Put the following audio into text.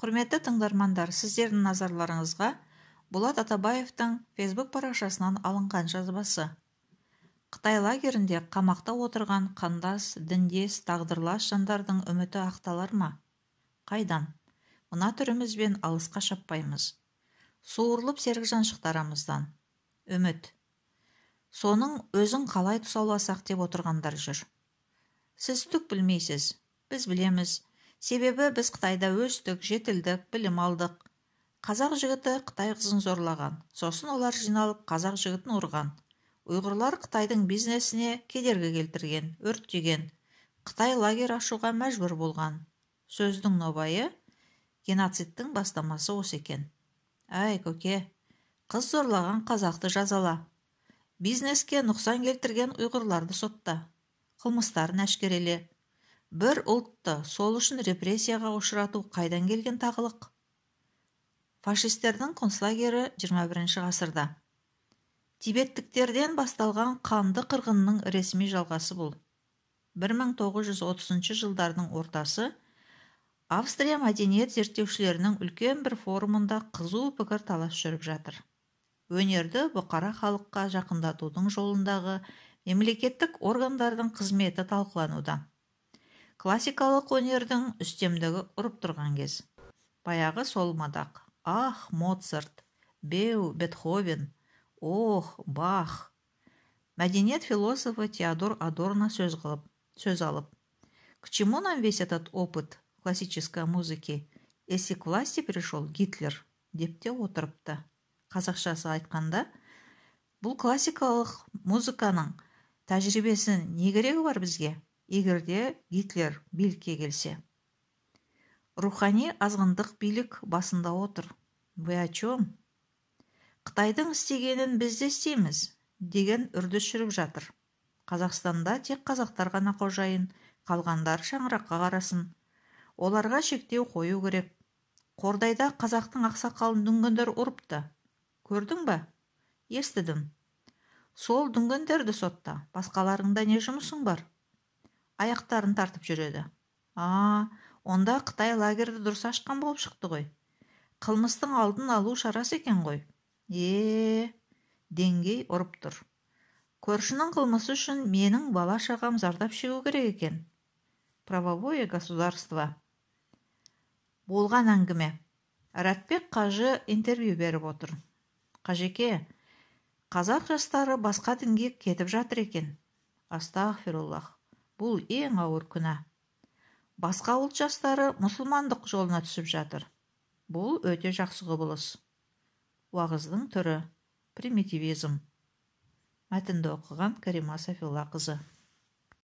құрметті тыңдармандар сіздердің назарларыңызға болат атабаевтың фейсбук парақшасынан алынған жазбасы қытай лагерінде қамақта отырған қандас діндес тағдырлас жандардың үміті ақталар ма қайдан мына түрімізбен алысқа шаппаймыз суырылып серік шықтарамыздан үміт соның өзің қалай тұсауласақ деп отырғандар жүр сіз түк білмейсіз біз білеміз себебі біз қытайда өстік жетілдік білім алдық қазақ жігіті қытай қызын зорлаған сосын олар жиналып қазақ жігітін ұрған ұйғырлар қытайдың бизнесіне кедергі келтірген өрттеген қытай лагер ашуға мәжбүр болған сөздің нобайы геноцидтің бастамасы осы екен әй көке қыз зорлаған қазақты жазала бизнеске нұқсан келтірген ұйғырларды сотта қылмыстарын әшкереле бір ұлтты сол үшін репрессияға ұшырату қайдан келген тағылық фашистердің концлагері 21 ғасырда тибеттіктерден басталған қанды қырғынның ресми жалғасы бұл 1930 жылдардың ортасы австрия мәдениет зерттеушілерінің үлкен бір форумында қызу пікір талас жүріп жатыр өнерді бұқара халыққа жақындатудың жолындағы мемлекеттік органдардың қызметі талқылануда классикалық өнердің үстемдігі ұрып тұрған кез баяғы сол мадақ ах моцарт беу бетховен ох бах мәдениет философы теодор Адорна сөз қылып сөз алып к чему нам весь этот опыт классической музыки если к власти пришел гитлер деп те отырыпты қазақшасы айтқанда бұл классикалық музыканың тәжірибесі не керегі бар бізге егерде гитлер билікке келсе рухани азғындық билік басында отыр вы о чем қытайдың істегенін біз де істейміз деген үрдіс жүріп жатыр қазақстанда тек қазақтар ғана қожайын қалғандар шаңыраққа қарасын оларға шектеу қою керек қордайда қазақтың ақсақалын дүнгендер ұрыпты көрдің ба естідім сол дүнгендерді сотта басқаларыңда не жұмысың бар аяқтарын тартып жүреді а онда қытай лагерді дұрыс ашқан болып шықты ғой қылмыстың алдын алу шарасы екен ғой е деңгей ұрып тұр көршінің қылмысы үшін менің бала шағам зардап шегу керек екен правовое государство болған әңгіме рәтбек қажы интервью беріп отыр қажеке қазақ жастары басқа дінге кетіп жатыр екен астағфируллах бұл ең ауыр күнә басқа ұлт жастары мұсылмандық жолына түсіп жатыр бұл өте жақсы құбылыс уағыздың түрі примитивизм мәтінді оқыған кәрима сафилла қызы